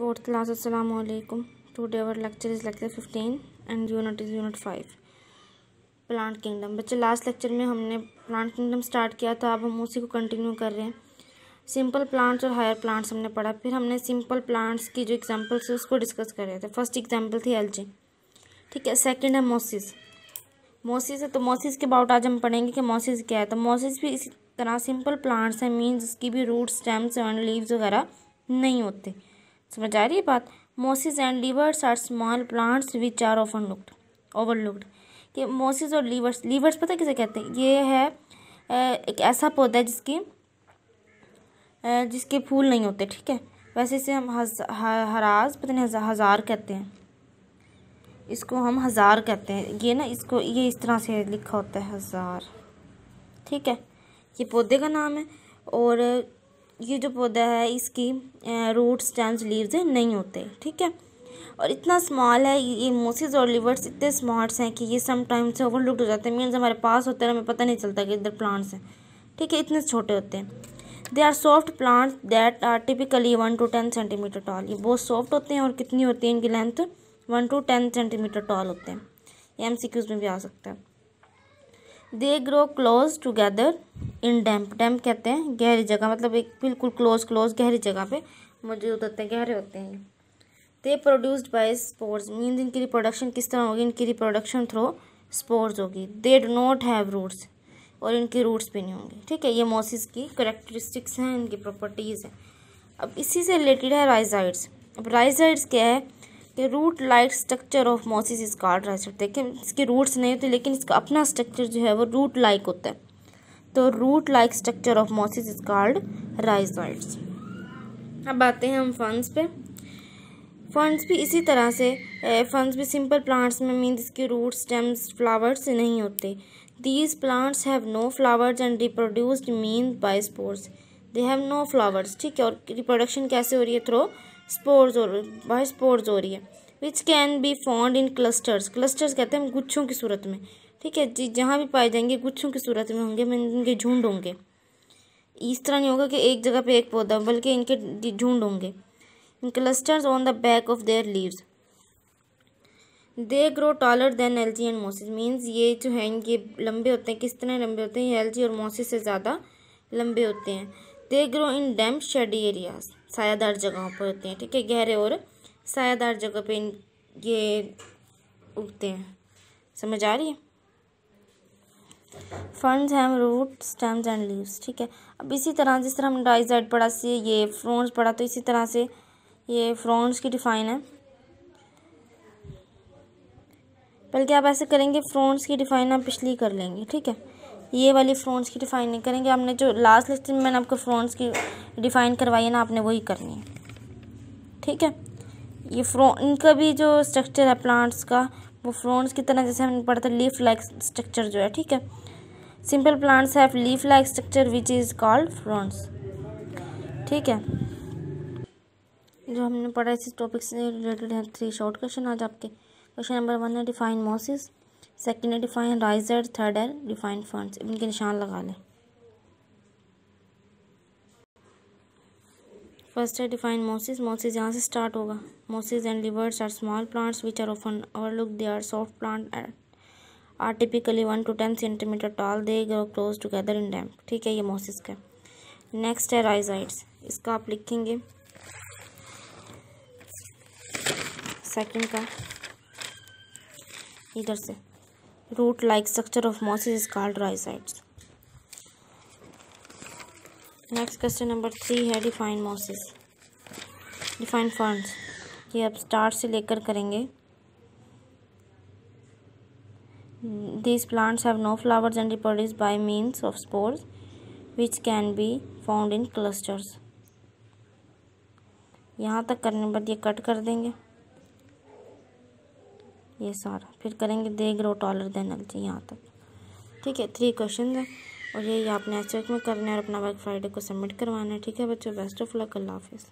Fourth class Assalamu today our lecture is lecture fifteen and unit is unit five plant kingdom बच्चे last lecture में हमने plant kingdom start किया था अब हम उसी को कंटिन्यू कर रहे हैं सिंपल प्लांट्स और हायर प्लांट्स हमने पढ़ा फिर हमने सिंपल प्लांट्स की जो एग्जांपल्स है उसको डिस्कस कर रहे थे फर्स्ट एग्जांपल थी एलजी ठीक है सेकंड है मोसिस मोसिस है तो मोसिस के अबाउट आज हम पढ़ेंगे कि मोसिस क्या है तो मोसिस भी इसी तरह सिंपल प्लांट्स हैं मीन्स उसकी भी रूट स्टेम्स एंड लीव्स वगैरह नहीं होते समझ आ रही है बात mosses and livers are small plants which are ओवन लुकड ओवरलुकड कि मोसिस और लीवर्स लीवर्स पता किसे कहते हैं ये है एक ऐसा पौधा है जिसकी जिसके फूल नहीं होते ठीक है वैसे इसे हम हराज पता नहीं हज़ार कहते हैं इसको हम हज़ार कहते हैं ये ना इसको ये इस तरह से लिखा होता है हज़ार ठीक है ये पौधे का नाम है और ये जो पौधा है इसकी रूट स्टेम्स लीव्स नहीं होते ठीक है और इतना स्मॉल है ये मोसिस और लिवर्स इतने स्मार्ट्स हैं कि ये समटाइम्स ओवरलुक हो जाते हैं मीन्स हमारे पास होते हैं हमें पता नहीं चलता कि इधर प्लांट्स हैं ठीक है इतने छोटे होते हैं they are soft plants that are typically one to ten centimetre tall ये बहुत सॉफ्ट होते हैं और कितनी होती है इनकी length one to ten centimetre tall होते हैं ये एम में भी आ सकता है they grow close together in damp damp कहते हैं गहरी जगह मतलब एक बिल्कुल क्लोज क्लोज गहरी जगह पे मौजूद होते हैं गहरे होते हैं they produced by spores mean इनकी रिप्रोडक्शन किस तरह होगी इनकी रिप्रोडक्शन थ्रो स्पोर्ट्स होगी they do not have roots और इनके रूट्स भी नहीं होंगे ठीक है ये मोसिस की करेक्टरिस्टिक्स हैं इनकी प्रॉपर्टीज़ हैं अब इसी से रिलेटेड है राइजाइड्स अब राइजाइड्स क्या है the root like structure of mosses is called rhizoids देखिए इसके रूट्स नहीं होते लेकिन इसका अपना स्ट्रक्चर जो है वो रूट लाइक होता है तो root like structure of mosses is called rhizoids अब आते हैं हम फंड्स पे फंड्स भी इसी तरह से फंड्स भी सिंपल प्लांट्स में मीन इसके रूट स्टेम्स फ्लावर्स नहीं होते these plants have no flowers and reproduced mean by spores they have no flowers ठीक है और रिप्रोडक्शन कैसे हो रही है थ्रो स्पोर्स और बाय स्पोर्स हो रही है which can be found in clusters clusters कहते हैं हम गुच्छों की सूरत में ठीक है जी जहाँ भी पाए जाएंगे गुच्छों की सूरत में होंगे मैं इनके झुंड होंगे इस तरह नहीं होगा कि एक जगह पे एक पौधा बल्कि इनके झुंड होंगे in clusters on the back of their leaves they grow taller than algae and mosses means ये जो हैं ये लंबे होते हैं किस तरह लंबे होते हैं ये एलजी और मोसिस से ज़्यादा लंबे होते हैं they grow in damp shady areas सायादार जगहों पर होते हैं ठीक है गहरे और सायादार जगह पे ये उगते हैं समझ आ रही है ferns have root stems and leaves ठीक है अब इसी तरह जिस तरह हम राइट साइड पढ़ा से ये फ्रोन्स पढ़ा तो इसी तरह से ये फ्रोन्स की डिफाइन है बल्कि आप ऐसे करेंगे फ्रोन्स की डिफाइन आप पिछली कर लेंगे ठीक है ये वाली फ्रॉन्ट्स की डिफ़ाइन नहीं करेंगे आपने जो लास्ट लिस्ट में मैंने आपको फ्रॉन्ट्स की डिफ़ाइन करवाई है ना आपने वही करनी है ठीक है ये फ्रो इनका भी जो स्ट्रक्चर है प्लांट्स का वो फ्रोन्स की तरह जैसे हमने पढ़ा था लीफ लाइक स्ट्रक्चर जो है ठीक है simple plants have leaf like structure which is called fronds ठीक है जो हमने पढ़ा इसी टॉपिक से रिलेटेड है थ्री शॉर्ट क्वेश्चन आज आपके क्वेश्चन नंबर वन है डिफाइन मॉसिस सेकेंड है डिफाइन राइजर थर्ड है डिफाइन फंड्स इनके निशान लगा लें फर्स्ट है डिफाइन मोसिस मोसिस यहाँ से स्टार्ट होगा mosses and livers are small plants which are often often look they are soft plant are typically one to ten centimetre tall they grow close together in damp ठीक है ये मोसिस का next है राइजाइड्स इसका आप लिखेंगे सेकेंड का इधर से root like structure of mosses is called rhizoids. next question number three है define mosses define ferns ये आप स्टार्ट से लेकर करेंगे these plants have no flowers and reproduce by means of spores which can be found in clusters यहाँ तक करने के बाद ये कट कर देंगे ये सारा फिर करेंगे दे ग्रो टॉलर देन एल यहाँ तक ठीक है थ्री क्वेश्चन है और ये आपने एच में करना है और अपना वर्क फ्राइडे को सबमिट करवाना है ठीक है बच्चों बेस्ट ऑफ लक अल्लाह हाफिज़